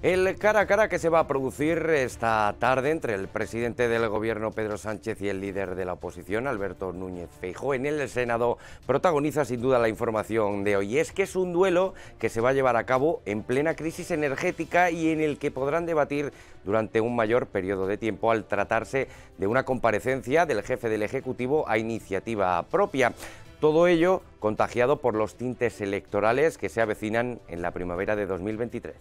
El cara a cara que se va a producir esta tarde entre el presidente del gobierno Pedro Sánchez y el líder de la oposición Alberto Núñez Feijóo en el Senado protagoniza sin duda la información de hoy. Es que es un duelo que se va a llevar a cabo en plena crisis energética y en el que podrán debatir durante un mayor periodo de tiempo al tratarse de una comparecencia del jefe del Ejecutivo a iniciativa propia. Todo ello contagiado por los tintes electorales que se avecinan en la primavera de 2023.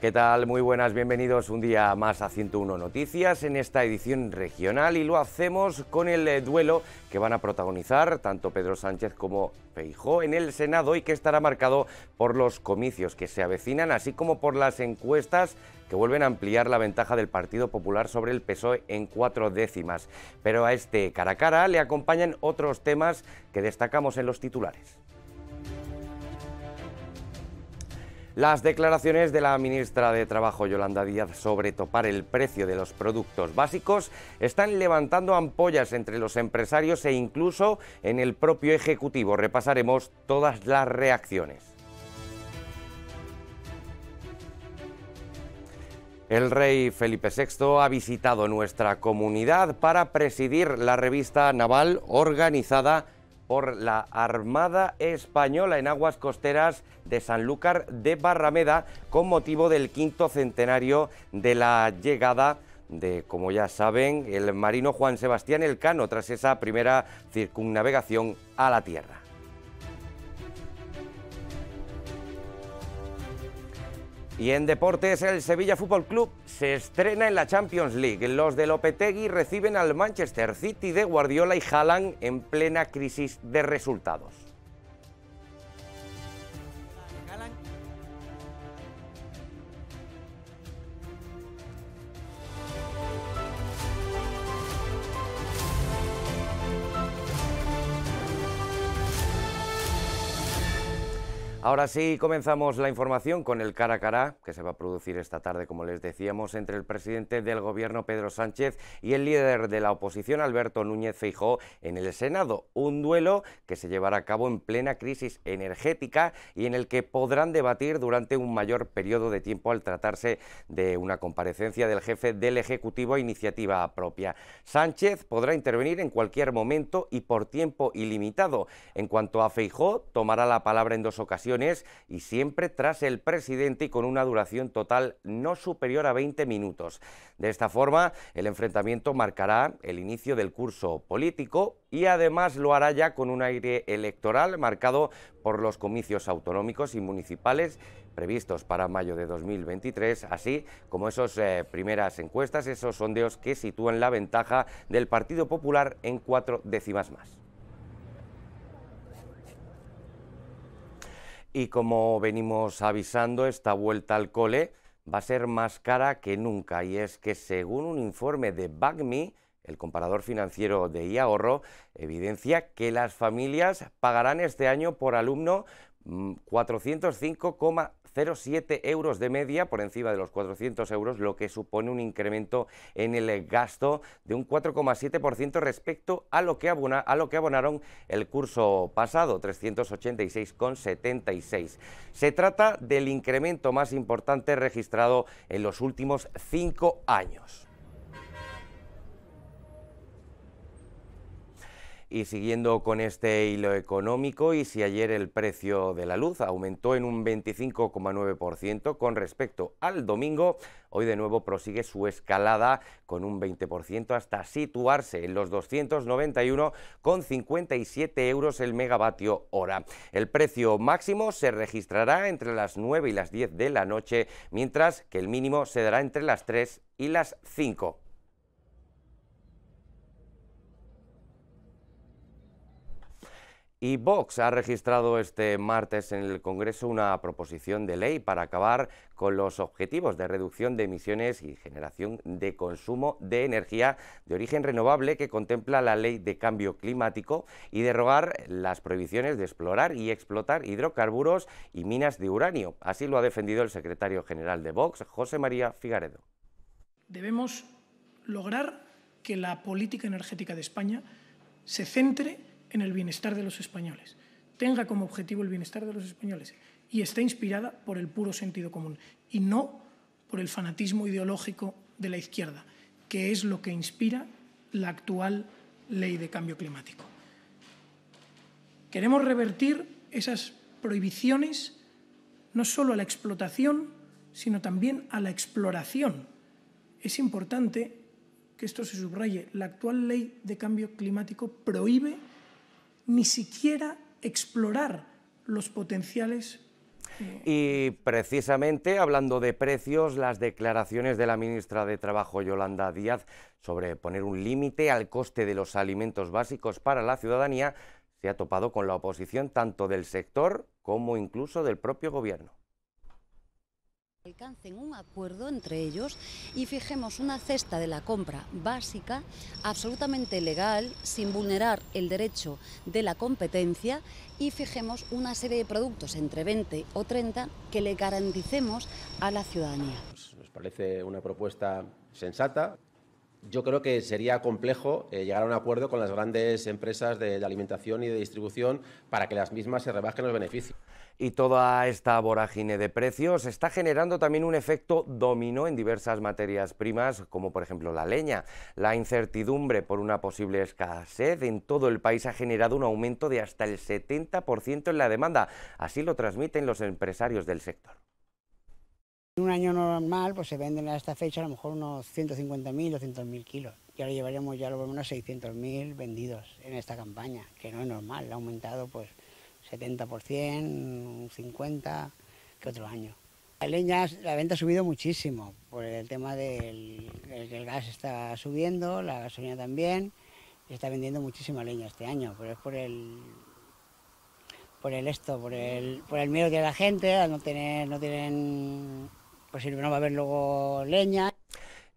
¿Qué tal? Muy buenas, bienvenidos un día más a 101 Noticias en esta edición regional y lo hacemos con el eh, duelo que van a protagonizar tanto Pedro Sánchez como Feijó en el Senado y que estará marcado por los comicios que se avecinan, así como por las encuestas que vuelven a ampliar la ventaja del Partido Popular sobre el PSOE en cuatro décimas. Pero a este cara a cara le acompañan otros temas que destacamos en los titulares. Las declaraciones de la ministra de Trabajo, Yolanda Díaz, sobre topar el precio de los productos básicos están levantando ampollas entre los empresarios e incluso en el propio Ejecutivo. Repasaremos todas las reacciones. El rey Felipe VI ha visitado nuestra comunidad para presidir la revista naval organizada por la Armada Española en aguas costeras de Sanlúcar de Barrameda con motivo del quinto centenario de la llegada de, como ya saben, el marino Juan Sebastián Elcano tras esa primera circunnavegación a la Tierra. Y en deportes, el Sevilla Fútbol Club se estrena en la Champions League. Los de Lopetegui reciben al Manchester City de Guardiola y Haaland en plena crisis de resultados. Ahora sí, comenzamos la información con el cara a cara que se va a producir esta tarde, como les decíamos, entre el presidente del gobierno Pedro Sánchez y el líder de la oposición Alberto Núñez Feijóo en el Senado, un duelo que se llevará a cabo en plena crisis energética y en el que podrán debatir durante un mayor periodo de tiempo al tratarse de una comparecencia del jefe del Ejecutivo a iniciativa propia. Sánchez podrá intervenir en cualquier momento y por tiempo ilimitado. En cuanto a Feijóo, tomará la palabra en dos ocasiones y siempre tras el presidente y con una duración total no superior a 20 minutos. De esta forma, el enfrentamiento marcará el inicio del curso político y además lo hará ya con un aire electoral marcado por los comicios autonómicos y municipales previstos para mayo de 2023, así como esas eh, primeras encuestas, esos sondeos que sitúan la ventaja del Partido Popular en cuatro décimas más. Y como venimos avisando, esta vuelta al cole va a ser más cara que nunca y es que según un informe de BACMI, el comparador financiero de IAHorro, evidencia que las familias pagarán este año por alumno 405,1 mm, 0,7 euros de media por encima de los 400 euros, lo que supone un incremento en el gasto de un 4,7% respecto a lo, que abonaron el curso pasado, 386,76. Se trata del incremento más importante registrado en los últimos cinco años. Y siguiendo con este hilo económico, y si ayer el precio de la luz aumentó en un 25,9% con respecto al domingo, hoy de nuevo prosigue su escalada con un 20% hasta situarse en los 291,57 euros el megavatio hora. El precio máximo se registrará entre las 9 y las 10 de la noche, mientras que el mínimo se dará entre las 3 y las 5. Y Vox ha registrado este martes en el Congreso una proposición de ley para acabar con los objetivos de reducción de emisiones y generación de consumo de energía de origen renovable que contempla la ley de cambio climático y derrogar las prohibiciones de explorar y explotar hidrocarburos y minas de uranio. Así lo ha defendido el secretario general de Vox, José María Figaredo. Debemos lograr que la política energética de España se centre en el bienestar de los españoles, tenga como objetivo el bienestar de los españoles y esté inspirada por el puro sentido común y no por el fanatismo ideológico de la izquierda, que es lo que inspira la actual ley de cambio climático. Queremos revertir esas prohibiciones no solo a la explotación, sino también a la exploración. Es importante que esto se subraye. La actual ley de cambio climático prohíbe ni siquiera explorar los potenciales. Eh, y precisamente hablando de precios, las declaraciones de la ministra de Trabajo Yolanda Díaz sobre poner un límite al coste de los alimentos básicos para la ciudadanía se ha topado con la oposición tanto del sector como incluso del propio gobierno. Alcancen un acuerdo entre ellos y fijemos una cesta de la compra básica, absolutamente legal, sin vulnerar el derecho de la competencia y fijemos una serie de productos entre 20 o 30 que le garanticemos a la ciudadanía. Pues nos parece una propuesta sensata. Yo creo que sería complejo eh, llegar a un acuerdo con las grandes empresas de alimentación y de distribución para que las mismas se rebajen los beneficios y toda esta vorágine de precios está generando también un efecto dominó en diversas materias primas, como por ejemplo la leña. La incertidumbre por una posible escasez en todo el país ha generado un aumento de hasta el 70% en la demanda. Así lo transmiten los empresarios del sector. En un año normal pues se venden a esta fecha a lo mejor unos 150.000, 200.000 kilos. Y ahora llevaríamos ya lo menos 600.000 vendidos en esta campaña, que no es normal, ha aumentado pues 70%, 50% que otros año... La leña, la venta ha subido muchísimo por el tema del gas está subiendo, la gasolina también, y está vendiendo muchísima leña este año, pero es por el por el esto, por el, por el miedo que tiene la gente, no tener, no tienen, pues si no va a haber luego leña.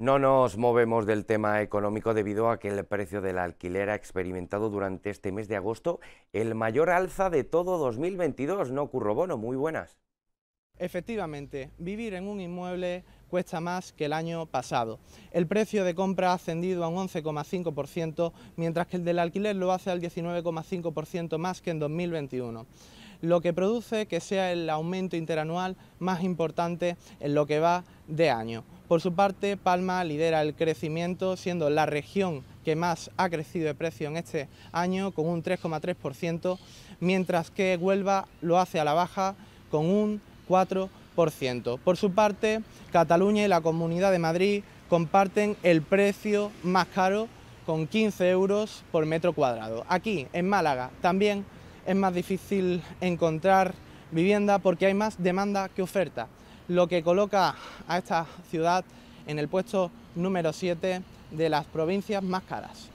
No nos movemos del tema económico debido a que el precio del alquiler ha experimentado durante este mes de agosto el mayor alza de todo 2022. No, bono, muy buenas. Efectivamente, vivir en un inmueble cuesta más que el año pasado. El precio de compra ha ascendido a un 11,5%, mientras que el del alquiler lo hace al 19,5% más que en 2021 lo que produce que sea el aumento interanual más importante en lo que va de año. Por su parte, Palma lidera el crecimiento, siendo la región que más ha crecido de precio en este año, con un 3,3%, mientras que Huelva lo hace a la baja con un 4%. Por su parte, Cataluña y la Comunidad de Madrid comparten el precio más caro con 15 euros por metro cuadrado. Aquí, en Málaga, también es más difícil encontrar vivienda porque hay más demanda que oferta lo que coloca a esta ciudad en el puesto número 7 de las provincias más caras.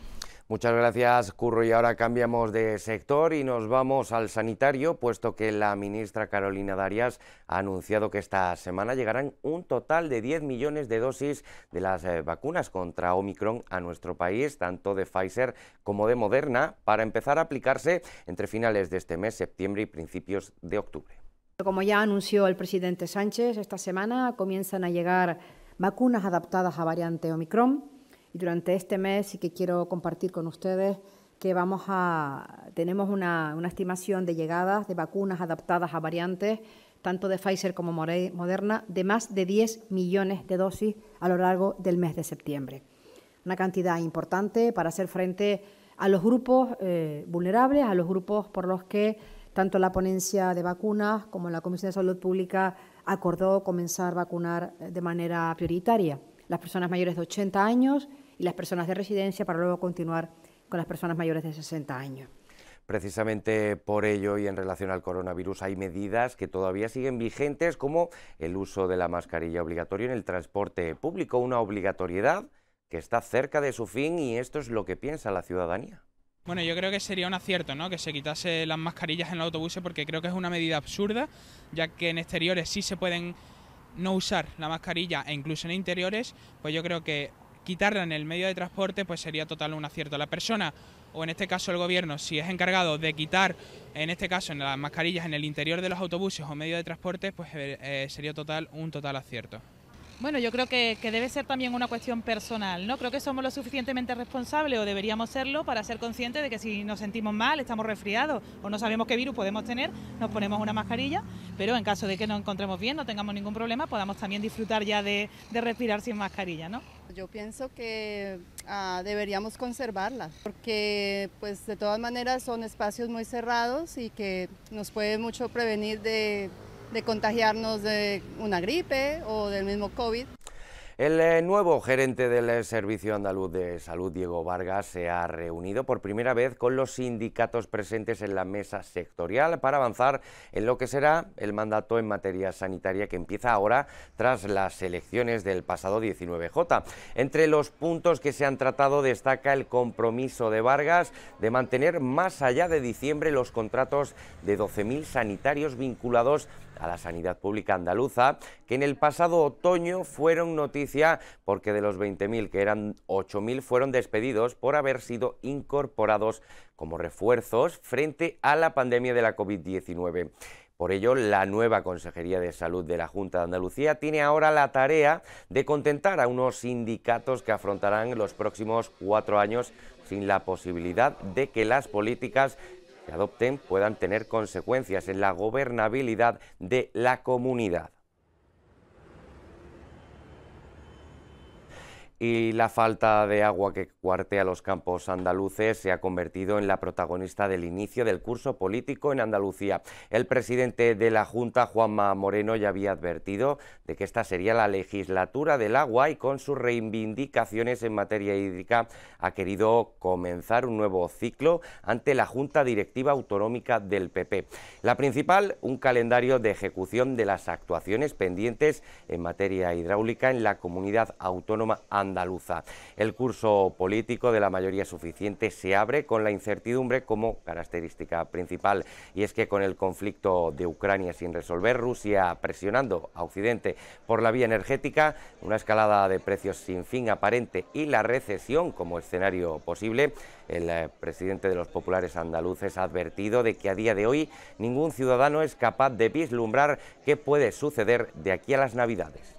Muchas gracias, Curro. Y ahora cambiamos de sector y nos vamos al sanitario, puesto que la ministra Carolina Darias ha anunciado que esta semana llegarán un total de 10 millones de dosis de las eh, vacunas contra Omicron a nuestro país, tanto de Pfizer como de Moderna, para empezar a aplicarse entre finales de este mes, septiembre, y principios de octubre. Como ya anunció el presidente Sánchez, esta semana comienzan a llegar vacunas adaptadas a variante Omicron y durante este mes sí que quiero compartir con ustedes que vamos a, tenemos una, estimación de llegadas de vacunas adaptadas a variantes, tanto de Pfizer como Moderna, de más de 10 millones de dosis a lo largo del mes de septiembre. Una cantidad importante para hacer frente a los grupos eh, vulnerables, a los grupos por los que tanto la ponencia de vacunas como la Comisión de Salud Pública acordó comenzar a vacunar eh, de manera prioritaria las personas mayores de 80 años y las personas de residencia para luego continuar con las personas mayores de 60 años. Precisamente por ello y en relación al coronavirus hay medidas que todavía siguen vigentes como el uso de la mascarilla obligatoria en el transporte público, una obligatoriedad que está cerca de su fin y esto es lo que piensa la ciudadanía. Bueno, yo creo que sería un acierto, ¿no? Que se quitase las mascarillas en los autobuses porque creo que es una medida absurda, ya que en exteriores sí se pueden no usar la mascarilla e incluso en interiores, pues yo creo que quitarla en el medio de transporte pues sería total un acierto. La persona o en este caso el gobierno, si es encargado de quitar, en este caso, en las mascarillas en el interior de los autobuses o medio de transporte, pues eh, sería total un total acierto. Bueno, yo creo que, debe ser también una cuestión personal, ¿no? Creo que somos lo suficientemente responsables o deberíamos serlo para ser conscientes de que si nos sentimos mal, estamos resfriados o no sabemos qué virus podemos tener, nos ponemos una mascarilla, pero en caso de que nos encontremos bien, no tengamos ningún problema, podamos también disfrutar ya de, respirar sin mascarilla, ¿no? Yo pienso que ah, deberíamos conservarla, porque pues de todas maneras son espacios muy cerrados y que nos puede mucho prevenir de de contagiarnos de una gripe o del mismo COVID. El eh, nuevo gerente del eh, Servicio Andaluz de Salud, Diego Vargas, se ha reunido por primera vez con los sindicatos presentes en la mesa sectorial para avanzar en lo que será el mandato en materia sanitaria que empieza ahora tras las elecciones del pasado 19J. Entre los puntos que se han tratado destaca el compromiso de Vargas de mantener más allá de diciembre los contratos de 12.000 sanitarios vinculados a la sanidad pública andaluza, que en el pasado otoño fueron noticias porque de los 20.000 que eran 8.000 fueron despedidos por haber sido incorporados como refuerzos frente a la pandemia de la COVID-19. Por ello, la nueva Consejería de Salud de la Junta de Andalucía tiene ahora la tarea de contentar a unos sindicatos que afrontarán los próximos cuatro años sin la posibilidad de que las políticas que adopten puedan tener consecuencias en la gobernabilidad de la comunidad. y la falta de agua que cuartea los campos andaluces se ha convertido en la protagonista del inicio del curso político en Andalucía. El presidente de la Junta, Juanma Moreno, ya había advertido de que esta sería la legislatura del agua y con sus reivindicaciones en materia hídrica ha querido comenzar un nuevo ciclo ante la Junta Directiva Autonómica del PP. La principal, un calendario de ejecución de las actuaciones pendientes en materia hidráulica en la comunidad autónoma andaluza andaluza. El curso político de la mayoría suficiente se abre con la incertidumbre como característica principal. Y es que con el conflicto de Ucrania sin resolver, Rusia presionando a Occidente por la vía energética, una escalada de precios sin fin aparente y la recesión como escenario posible, el eh, presidente de los populares andaluces ha advertido de que a día de hoy ningún ciudadano es capaz de vislumbrar qué puede suceder de aquí a las Navidades.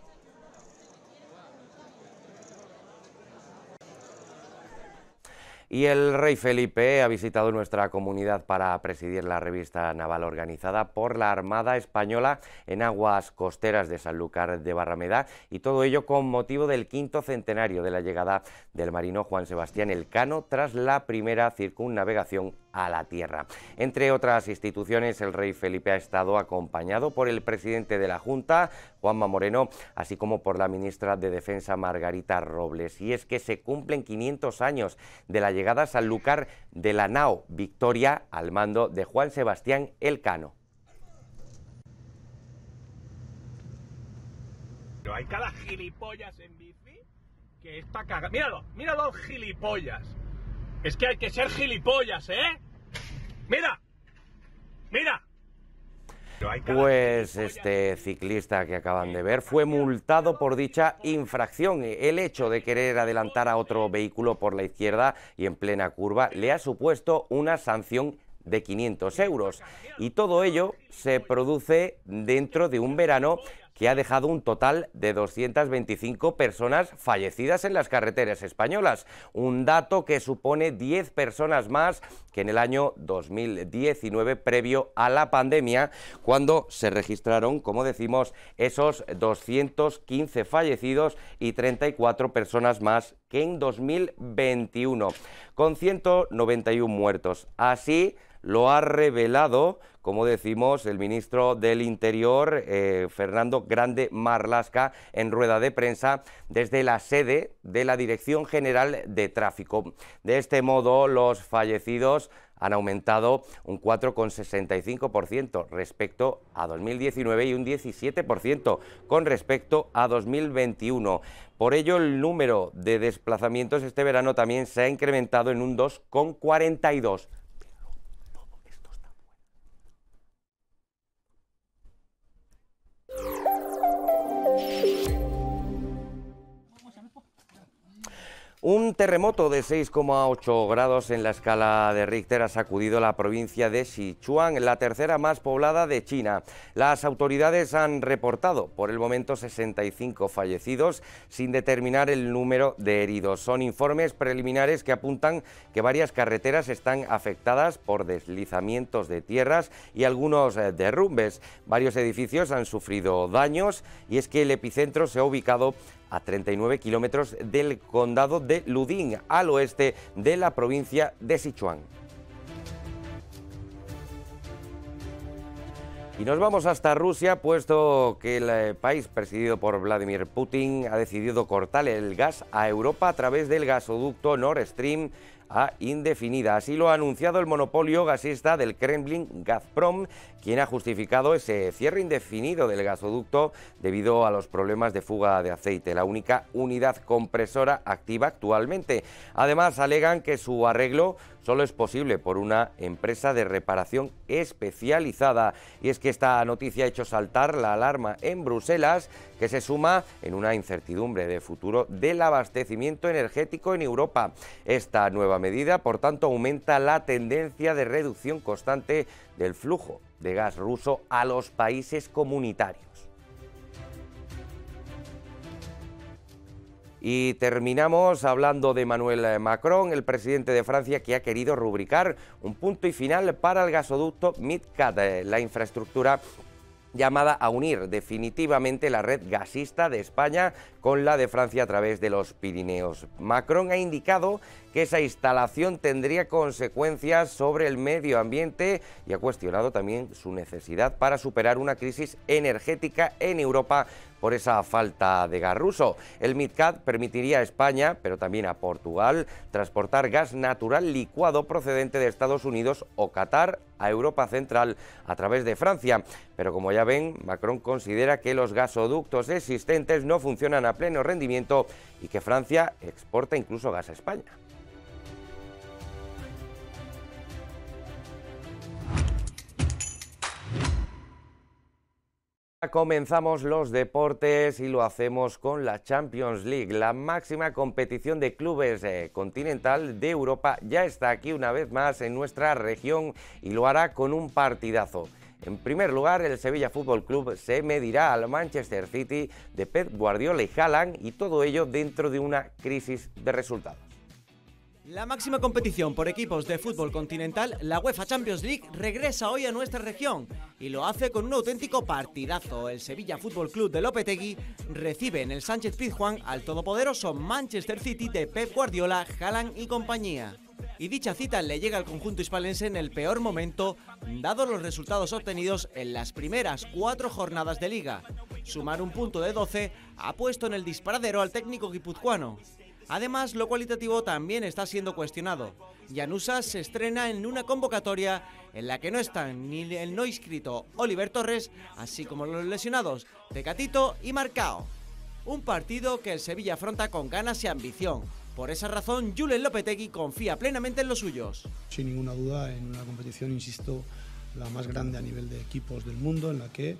Y el rey Felipe ha visitado nuestra comunidad para presidir la revista naval organizada por la Armada Española en aguas costeras de Sanlúcar de Barrameda y todo ello con motivo del quinto centenario de la llegada del marino Juan Sebastián Elcano tras la primera circunnavegación a la tierra. Entre otras instituciones, el rey Felipe ha estado acompañado por el presidente de la Junta, Juanma Moreno, así como por la ministra de Defensa, Margarita Robles. Y es que se cumplen 500 años de la llegada a Sanlúcar de la nao Victoria al mando de Juan Sebastián Elcano. hay cada en que Míralo, míralo, gilipollas. Es que hay que ser gilipollas, ¿eh? Mira, mira. Pues este ciclista que acaban de ver fue multado por dicha infracción. El hecho de querer adelantar a otro vehículo por la izquierda y en plena curva le ha supuesto una sanción de 500 euros. Y todo ello se produce dentro de un verano que ha dejado un total de 225 personas fallecidas en las carreteras españolas, un dato que supone 10 personas más que en el año 2019 previo a la pandemia, cuando se registraron, como decimos, esos 215 fallecidos y 34 personas más que en 2021, con 191 muertos. Así, lo ha revelado, como decimos, el ministro del Interior, eh, Fernando Grande Marlasca, en rueda de prensa desde la sede de la Dirección General de Tráfico. De este modo, los fallecidos han aumentado un 4,65% respecto a 2019 y un 17% con respecto a 2021. Por ello, el número de desplazamientos este verano también se ha incrementado en un 2,42%. Un terremoto de 6,8 grados en la escala de Richter ha sacudido la provincia de Sichuan, la tercera más poblada de China. Las autoridades han reportado por el momento 65 fallecidos sin determinar el número de heridos. Son informes preliminares que apuntan que varias carreteras están afectadas por deslizamientos de tierras y algunos eh, derrumbes. Varios edificios han sufrido daños y es que el epicentro se ha ubicado a 39 kilómetros del condado de Ludín, al oeste de la provincia de Sichuan. Y nos vamos hasta Rusia, puesto que el eh, país presidido por Vladimir Putin ha decidido cortar el gas a Europa a través del gasoducto Nord Stream a indefinida. Así lo ha anunciado el monopolio gasista del Kremlin Gazprom, quien ha justificado ese cierre indefinido del gasoducto debido a los problemas de fuga de aceite, la única unidad compresora activa actualmente. Además, alegan que su arreglo solo es posible por una empresa de reparación especializada. Y es que esta noticia ha hecho saltar la alarma en Bruselas, que se suma en una incertidumbre de futuro del abastecimiento energético en Europa. Esta nueva medida, por tanto, aumenta la tendencia de reducción constante del flujo de gas ruso a los países comunitarios. Y terminamos hablando de Manuel eh, Macron, el presidente de Francia, que ha querido rubricar un punto y final para el gasoducto MidCat, eh, la infraestructura llamada a unir definitivamente la red gasista de España con la de Francia a través de los Pirineos. Macron ha indicado que esa instalación tendría consecuencias sobre el medio ambiente y ha cuestionado también su necesidad para superar una crisis energética en Europa por esa falta de gas ruso. El MidCat permitiría a España, pero también a Portugal, transportar gas natural licuado procedente de Estados Unidos o Qatar a Europa Central a través de Francia. Pero como ya ven, Macron considera que los gasoductos existentes no funcionan a pleno rendimiento y que Francia exporta incluso gas a España. Comenzamos los deportes y lo hacemos con la Champions League, la máxima competición de clubes eh, continental de Europa. Ya está aquí una vez más en nuestra región y lo hará con un partidazo. En primer lugar, el Sevilla Fútbol Club se medirá al Manchester City de Pep Guardiola y Haaland y todo ello dentro de una crisis de resultados. La máxima competición por equipos de fútbol continental, la UEFA Champions League, regresa hoy a nuestra región y lo hace con un auténtico partidazo. El Sevilla Fútbol Club de Lopetegui recibe en el Sánchez Pizjuán al todopoderoso Manchester City de Pep Guardiola, Haaland y compañía y dicha cita le llega al conjunto hispalense en el peor momento, dado los resultados obtenidos en las primeras cuatro jornadas de liga. Sumar un punto de 12 ha puesto en el disparadero al técnico guipuzcoano. Además, lo cualitativo también está siendo cuestionado. Yanusa se estrena en una convocatoria en la que no están ni el no inscrito Oliver Torres, así como los lesionados Tecatito y Marcao. Un partido que el Sevilla afronta con ganas y ambición. Por esa razón, Julen Lopetegui confía plenamente en los suyos. Sin ninguna duda, en una competición, insisto, la más grande a nivel de equipos del mundo, en la que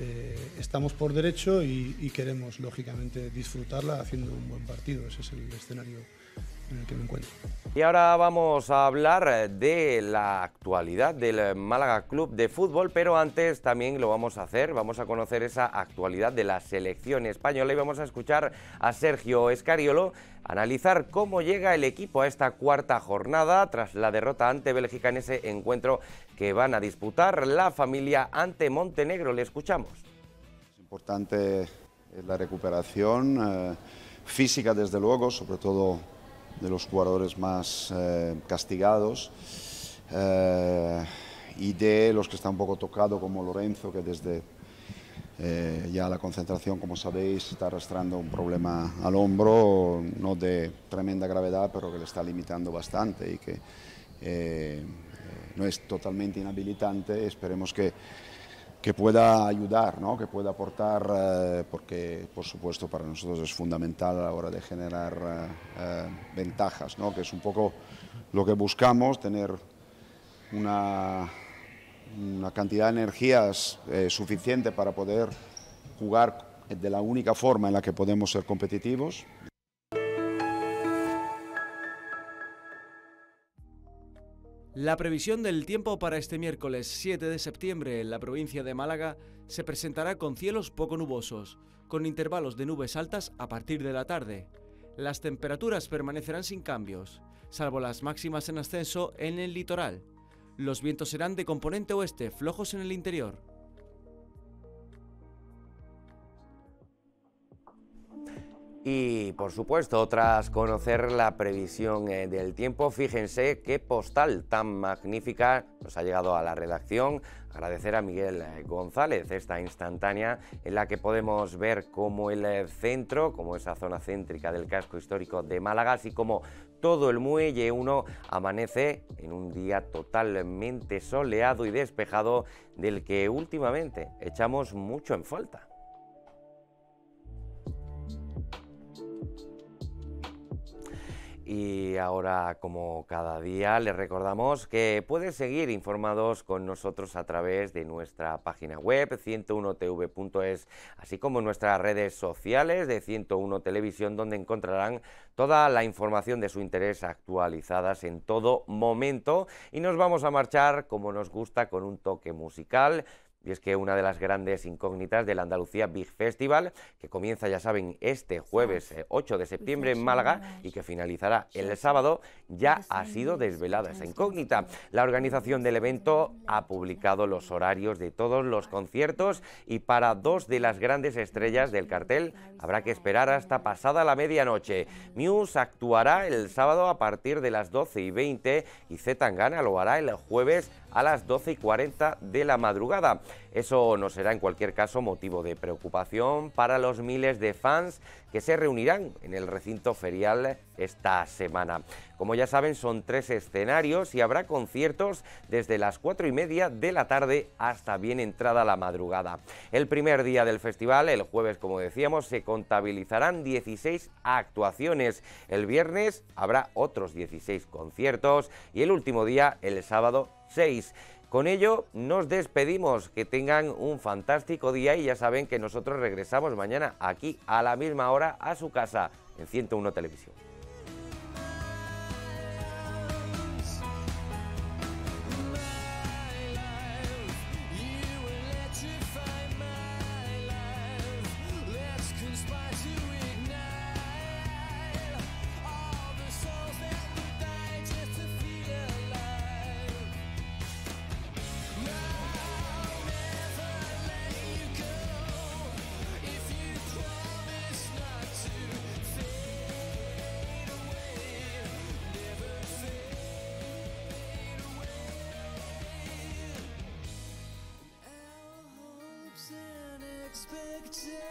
eh, estamos por derecho y, y, queremos, lógicamente, disfrutarla haciendo un buen partido. Ese es el escenario y ahora vamos a hablar eh, de la actualidad del eh, Málaga Club de Fútbol, pero antes también lo vamos a hacer, vamos a conocer esa actualidad de la selección española y vamos a escuchar a Sergio Escariolo analizar cómo llega el equipo a esta cuarta jornada tras la derrota ante Bélgica en ese encuentro que van a disputar la familia ante Montenegro. Le escuchamos. Es importante eh, la recuperación física, desde luego, sobre todo de los jugadores más eh, castigados eh, y de los que está un poco tocado como Lorenzo, que desde eh, ya la concentración, como sabéis, está arrastrando un problema al hombro, no de tremenda gravedad, pero que le está limitando bastante y que no es totalmente inhabilitante. Esperemos que que pueda ayudar, ¿no? que pueda aportar, eh, porque por supuesto para nosotros es fundamental a la hora de generar eh, eh, ventajas, ¿no? que es un poco lo que buscamos, tener una, una cantidad de energías suficiente para poder jugar de la única forma en la que podemos ser competitivos, La previsión del tiempo para este miércoles 7 de septiembre en la provincia de Málaga se presentará con cielos poco nubosos, con intervalos de nubes altas a partir de la tarde. Las temperaturas permanecerán sin cambios, salvo las máximas en ascenso en el litoral. Los vientos serán de componente oeste, flojos en el interior. Y por supuesto, tras conocer la previsión eh, del tiempo, fíjense qué postal tan magnífica nos ha llegado a la redacción. Agradecer a Miguel eh, González esta instantánea en la que podemos ver cómo el eh, centro, como esa zona céntrica del casco histórico de Málaga, así como todo el muelle 1 amanece en un día totalmente soleado y despejado del que últimamente echamos mucho en falta. Y ahora, como cada día, les recordamos que pueden seguir informados con nosotros a través de nuestra página web 101tv.es, así como nuestras redes sociales de 101 Televisión, donde encontrarán toda la información de su interés actualizadas en todo momento. Y nos vamos a marchar, como nos gusta, con un toque musical. Y es que una de las grandes incógnitas del Andalucía Big Festival, que comienza, ya saben, este jueves 8 eh, de septiembre en Málaga y que finalizará el sábado, ya ha sido desvelada esa incógnita. La organización del evento ha publicado los horarios de todos los conciertos y para dos de las grandes estrellas del cartel habrá que esperar hasta pasada la medianoche. Muse actuará el sábado a partir de las 12 y 20 y Z Tangana lo hará el jueves a las 12 y 40 de la madrugada. Eso no será en cualquier caso motivo de preocupación para los miles de fans que se reunirán en el recinto ferial esta semana. Como ya saben, son tres escenarios y habrá conciertos desde las cuatro y media de la tarde hasta bien entrada la madrugada. El primer día del festival, el jueves, como decíamos, se contabilizarán 16 actuaciones. El viernes habrá otros 16 conciertos y el último día, el sábado, 6. Con ello nos despedimos, que tengan un fantástico día y ya saben que nosotros regresamos mañana aquí a la misma hora a su casa en 101 Televisión. expected